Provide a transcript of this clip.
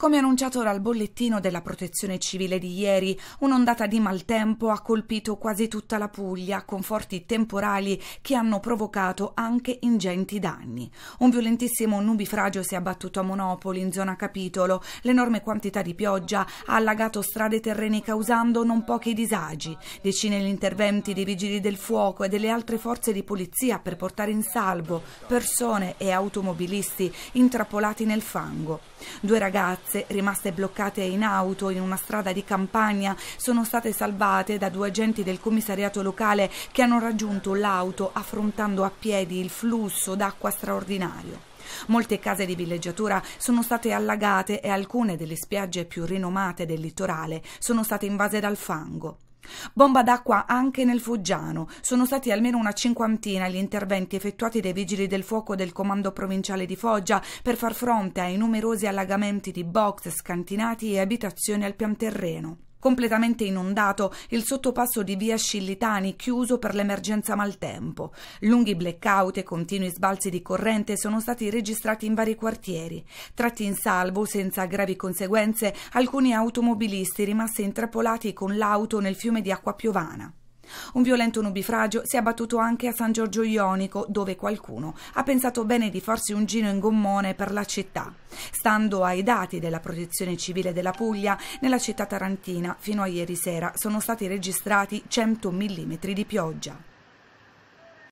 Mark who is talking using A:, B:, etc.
A: Come annunciato dal bollettino della protezione civile di ieri, un'ondata di maltempo ha colpito quasi tutta la Puglia, con forti temporali che hanno provocato anche ingenti danni. Un violentissimo nubifragio si è abbattuto a Monopoli, in zona Capitolo. L'enorme quantità di pioggia ha allagato strade e terreni causando non pochi disagi. Decine gli interventi dei vigili del fuoco e delle altre forze di polizia per portare in salvo persone e automobilisti intrappolati nel fango. Due ragazzi ragazze rimaste bloccate in auto in una strada di campagna sono state salvate da due agenti del commissariato locale che hanno raggiunto l'auto affrontando a piedi il flusso d'acqua straordinario. Molte case di villeggiatura sono state allagate e alcune delle spiagge più rinomate del litorale sono state invase dal fango. Bomba d'acqua anche nel Foggiano. Sono stati almeno una cinquantina gli interventi effettuati dai vigili del fuoco del comando provinciale di Foggia per far fronte ai numerosi allagamenti di box, scantinati e abitazioni al pian terreno. Completamente inondato il sottopasso di via Scillitani, chiuso per l'emergenza maltempo. Lunghi blackout e continui sbalzi di corrente sono stati registrati in vari quartieri. Tratti in salvo, senza gravi conseguenze, alcuni automobilisti rimasti intrappolati con l'auto nel fiume di acqua piovana. Un violento nubifragio si è abbattuto anche a San Giorgio Ionico, dove qualcuno ha pensato bene di farsi un giro in gommone per la città. Stando ai dati della Protezione Civile della Puglia, nella città tarantina fino a ieri sera sono stati registrati 100 mm di pioggia.